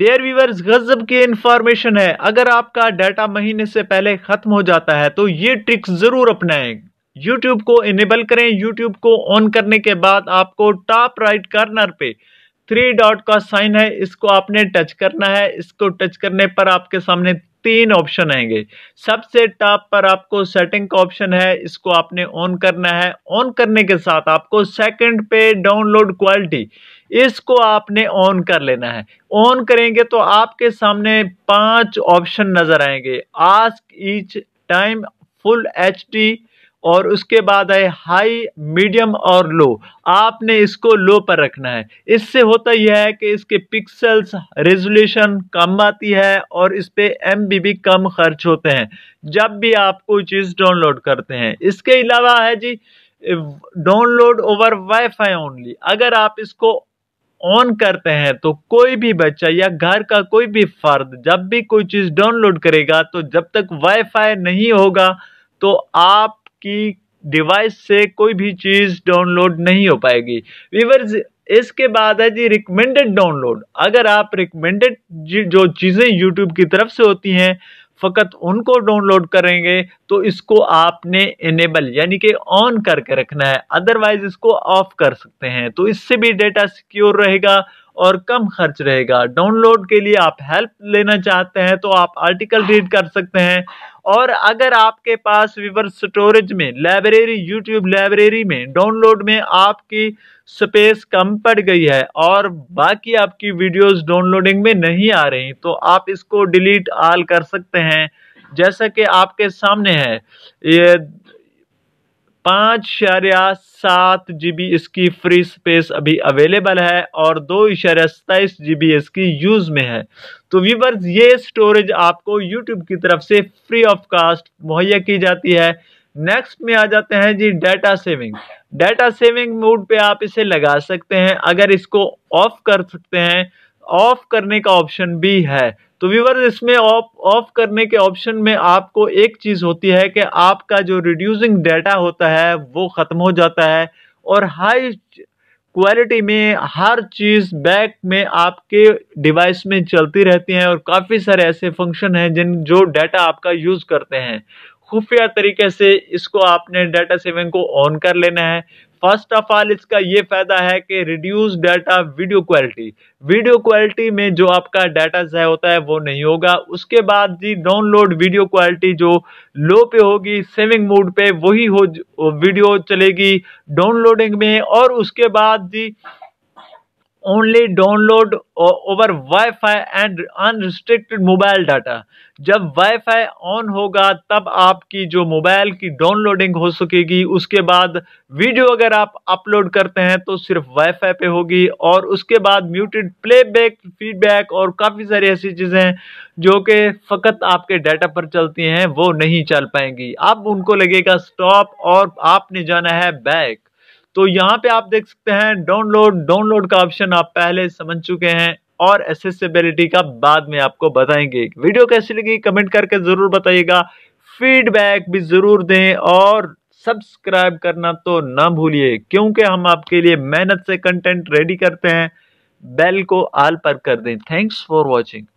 Dare viewers गजब की information है अगर आपका डाटा महीने से पहले खत्म हो जाता है तो ये ट्रिक्स जरूर अपनाएं यूट्यूब को इनेबल करें यूट्यूब को ऑन करने के बाद आपको टॉप राइट कार्नर पे थ्री डॉट का साइन है इसको आपने टच करना है इसको टच करने पर आपके सामने तीन ऑप्शन आएंगे सबसे टॉप पर आपको सेटिंग का ऑप्शन है इसको आपने ऑन करना है ऑन करने के साथ आपको सेकंड पे डाउनलोड क्वालिटी इसको आपने ऑन कर लेना है ऑन करेंगे तो आपके सामने पांच ऑप्शन नजर आएंगे ask each time full H D और उसके बाद है हाई मीडियम और लो आपने इसको लो पर रखना है इससे होता यह है कि इसके पिक्सल्स रेजोल्यूशन कम आती है और इस पर एम भी कम खर्च होते हैं जब भी आप कोई चीज़ डाउनलोड करते हैं इसके अलावा है जी डाउनलोड ओवर वाईफाई ओनली अगर आप इसको ऑन करते हैं तो कोई भी बच्चा या घर का कोई भी फर्द जब भी कोई चीज़ डाउनलोड करेगा तो जब तक वाईफाई नहीं होगा तो आप आपकी डिवाइस से कोई भी चीज़ डाउनलोड नहीं हो पाएगी वीवर्स इसके बाद है जी रिकमेंडेड डाउनलोड अगर आप रिकमेंडेड जो चीज़ें यूट्यूब की तरफ से होती हैं फ़कत उनको डाउनलोड करेंगे तो इसको आपने इनेबल यानी कि ऑन करके रखना है अदरवाइज इसको ऑफ कर सकते हैं तो इससे भी डेटा सिक्योर रहेगा और कम खर्च रहेगा डाउनलोड के लिए आप हेल्प लेना चाहते हैं तो आप आर्टिकल रीड कर सकते हैं और अगर आपके पास विवर स्टोरेज में लाइब्रेरी यूट्यूब लाइब्रेरी में डाउनलोड में आपकी स्पेस कम पड़ गई है और बाकी आपकी वीडियोस डाउनलोडिंग में नहीं आ रही तो आप इसको डिलीट आल कर सकते हैं जैसा कि आपके सामने है ये पाँच इशारिया सात जी बी इसकी फ्री स्पेस अभी अवेलेबल है और दो इशारिया सताइस जी बी इसकी यूज़ में है तो वीवर्स ये स्टोरेज आपको यूट्यूब की तरफ से फ्री ऑफ कास्ट मुहैया की जाती है नेक्स्ट में आ जाते हैं जी data saving data saving mode पे आप इसे लगा सकते हैं अगर इसको ऑफ कर सकते हैं ऑफ करने का ऑप्शन भी है तो व्यूवर इसमें ऑफ ऑफ करने के ऑप्शन में आपको एक चीज़ होती है कि आपका जो रिड्यूसिंग डाटा होता है वो ख़त्म हो जाता है और हाई क्वालिटी में हर चीज़ बैक में आपके डिवाइस में चलती रहती है और काफ़ी सारे ऐसे फंक्शन हैं जिन जो डाटा आपका यूज़ करते हैं खुफिया तरीके से इसको आपने डाटा सेविंग को ऑन कर लेना है फर्स्ट ऑफ ऑल इसका ये फायदा है कि reduce data video quality video quality में जो आपका डाटा जय होता है वो नहीं होगा उसके बाद जी डाउनलोड वीडियो क्वालिटी जो लो पे होगी सेविंग मोड पे वही हो वीडियो चलेगी डाउनलोडिंग में और उसके बाद जी only download over Wi-Fi and unrestricted mobile data. जब Wi-Fi on होगा तब आपकी जो मोबाइल की डाउनलोडिंग हो सकेगी उसके बाद वीडियो अगर आप अपलोड करते हैं तो सिर्फ Wi-Fi पे होगी और उसके बाद म्यूटेड प्लेबैक फीडबैक और काफ़ी सारी ऐसी चीज़ें जो कि फ़कत आपके डाटा पर चलती हैं वो नहीं चल पाएंगी अब उनको लगेगा स्टॉप और आपने जाना है बैक तो यहाँ पे आप देख सकते हैं डाउनलोड डाउनलोड का ऑप्शन आप पहले समझ चुके हैं और एसेसिबिलिटी का बाद में आपको बताएंगे वीडियो कैसी लगी कमेंट करके ज़रूर बताइएगा फीडबैक भी ज़रूर दें और सब्सक्राइब करना तो ना भूलिए क्योंकि हम आपके लिए मेहनत से कंटेंट रेडी करते हैं बेल को आल पर कर दें थैंक्स फॉर वॉचिंग